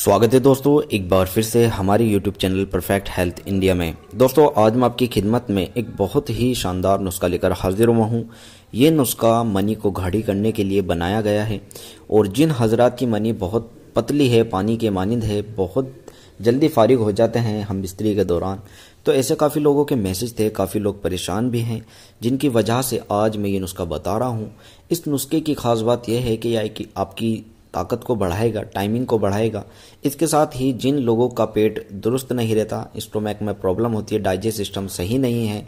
स्वागत है दोस्तों एक बार फिर से हमारे YouTube channel Perfect Health India में दोस्तों आज मैं आपकी खिदमत में एक बहुत ही शानदार नुस्खा लेकर हाजिर हुआ हूँ ये नुस्खा मनी को घाड़ी करने के लिए बनाया गया है और जिन हजरात की मनी बहुत पतली है पानी के मानंद है बहुत जल्दी फारिग हो जाते हैं हम बिस्तरी के दौरान तो ऐसे काफ़ी लोगों के मैसेज थे काफ़ी लोग परेशान भी हैं जिनकी वजह से आज मैं ये नुस्खा बता रहा हूँ इस नुस्खे की खास बात यह है कि आपकी ताकत को बढ़ाएगा टाइमिंग को बढ़ाएगा इसके साथ ही जिन लोगों का पेट दुरुस्त नहीं रहता स्टोमैक में प्रॉब्लम होती है डाइजेस्ट सिस्टम सही नहीं है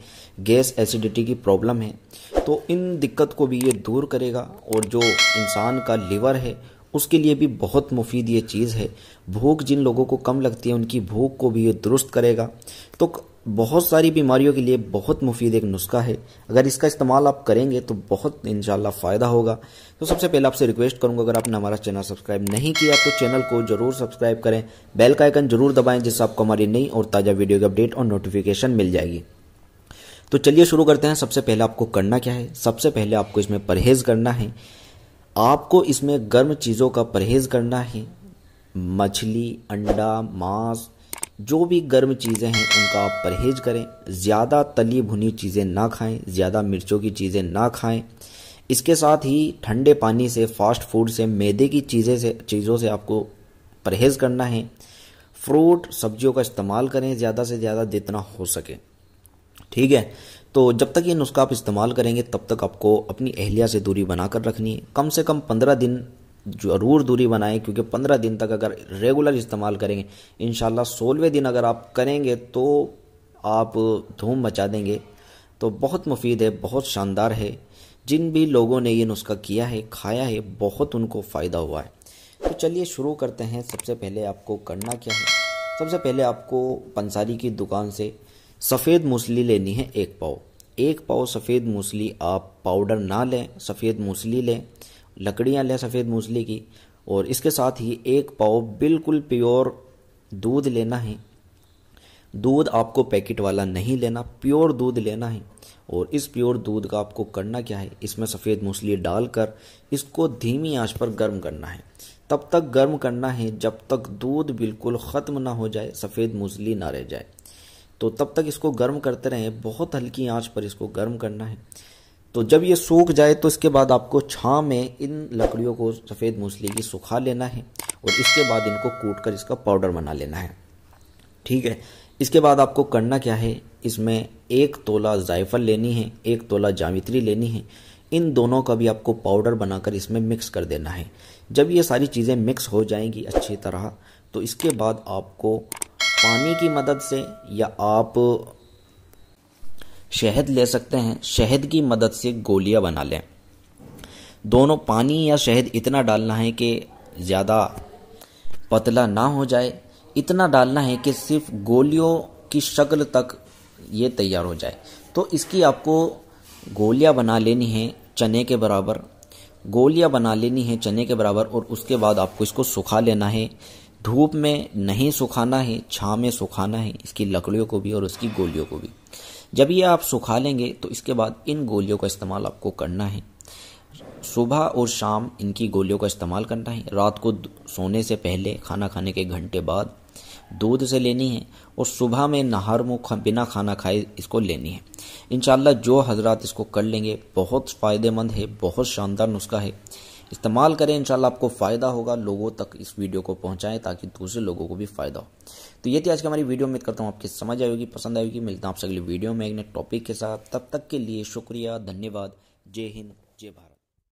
गैस एसिडिटी की प्रॉब्लम है तो इन दिक्कत को भी ये दूर करेगा और जो इंसान का लीवर है उसके लिए भी बहुत मुफीद ये चीज़ है भूख जिन लोगों को कम लगती है उनकी भूख को भी ये दुरुस्त करेगा तो बहुत सारी बीमारियों के लिए बहुत मुफीद एक नुस्खा है अगर इसका इस्तेमाल आप करेंगे तो बहुत इन फ़ायदा होगा तो सबसे पहले आपसे रिक्वेस्ट करूंगा अगर आपने हमारा चैनल सब्सक्राइब नहीं किया तो चैनल को जरूर सब्सक्राइब करें बेल का आइकन जरूर दबाएं जिससे आपको हमारी नई और ताज़ा वीडियो की अपडेट और नोटिफिकेशन मिल जाएगी तो चलिए शुरू करते हैं सबसे पहले आपको करना क्या है सबसे पहले आपको इसमें परहेज़ करना है आपको इसमें गर्म चीज़ों का परहेज करना है मछली अंडा मांस जो भी गर्म चीज़ें हैं उनका आप परहेज करें ज़्यादा तली भुनी चीज़ें ना खाएं ज़्यादा मिर्चों की चीज़ें ना खाएं इसके साथ ही ठंडे पानी से फास्ट फूड से मैदे की चीज़ें से चीज़ों से आपको परहेज करना है फ्रूट सब्जियों का इस्तेमाल करें ज़्यादा से ज़्यादा जितना हो सके ठीक है तो जब तक ये नुस्खा आप इस्तेमाल करेंगे तब तक आपको अपनी अहलिया से दूरी बनाकर रखनी है कम से कम पंद्रह दिन जरूर दूरी बनाएं क्योंकि पंद्रह दिन तक अगर रेगुलर इस्तेमाल करेंगे इन सोलवें दिन अगर आप करेंगे तो आप धूम मचा देंगे तो बहुत मुफीद है बहुत शानदार है जिन भी लोगों ने ये नुस्खा किया है खाया है बहुत उनको फ़ायदा हुआ है तो चलिए शुरू करते हैं सबसे पहले आपको करना क्या है सबसे पहले आपको पंसारी की दुकान से सफ़ेद मूसली लेनी है एक पाव एक पाव सफ़ेद मूसली आप पाउडर ना लें सफ़ेद मूसली लें लकड़ियाँ लें सफ़ेद मूसली की और इसके साथ ही एक पाव बिल्कुल प्योर दूध लेना है दूध आपको पैकेट वाला नहीं लेना प्योर दूध लेना है और इस प्योर दूध का आपको करना क्या है इसमें सफ़ेद मूसली डालकर इसको धीमी आंच पर गर्म करना है तब तक गर्म करना है जब तक दूध बिल्कुल ख़त्म ना हो जाए सफ़ेद मूसली ना रह जाए तो तब तक इसको गर्म करते रहें बहुत हल्की आंच पर इसको गर्म करना है तो जब ये सूख जाए तो इसके बाद आपको छाँ में इन लकड़ियों को सफ़ेद मूसली की सुखा लेना है और इसके बाद इनको कूट कर इसका पाउडर बना लेना है ठीक है इसके बाद आपको करना क्या है इसमें एक तोला जायफल लेनी है एक तोला जावित्री लेनी है इन दोनों का भी आपको पाउडर बनाकर इसमें मिक्स कर देना है जब ये सारी चीज़ें मिक्स हो जाएंगी अच्छी तरह तो इसके बाद आपको पानी की मदद से या आप शहद ले सकते हैं शहद की मदद से गोलियां बना लें दोनों पानी या शहद इतना डालना है कि ज़्यादा पतला ना हो जाए इतना डालना है कि सिर्फ गोलियों की शक्ल तक ये तैयार हो जाए तो इसकी आपको गोलियां बना लेनी है चने के बराबर गोलियां बना लेनी है चने के बराबर और उसके बाद आपको इसको सुखा लेना है धूप में नहीं सुखाना है छाँ में सुखाना है इसकी लकड़ियों को भी और उसकी गोलियों को भी जब ये आप सुखा लेंगे तो इसके बाद इन गोलियों का इस्तेमाल आपको करना है सुबह और शाम इनकी गोलियों का इस्तेमाल करना है रात को सोने से पहले खाना खाने के घंटे बाद दूध से लेनी है और सुबह में नहार मुँह बिना खाना खाए इसको लेनी है इन जो हजरात इसको कर लेंगे बहुत फ़ायदेमंद है बहुत शानदार नुस्खा है इस्तेमाल करें इंशाल्लाह आपको फ़ायदा होगा लोगों तक इस वीडियो को पहुंचाएं ताकि दूसरे लोगों को भी फ़ायदा हो तो ये थी आज की हमारी वीडियो उम्मीद करता हूँ आपकी समझ आएगी पसंद आएगी मिलता हूँ आपसे अगली वीडियो में एक नए टॉपिक के साथ तब तक के लिए शुक्रिया धन्यवाद जय हिंद जय भारत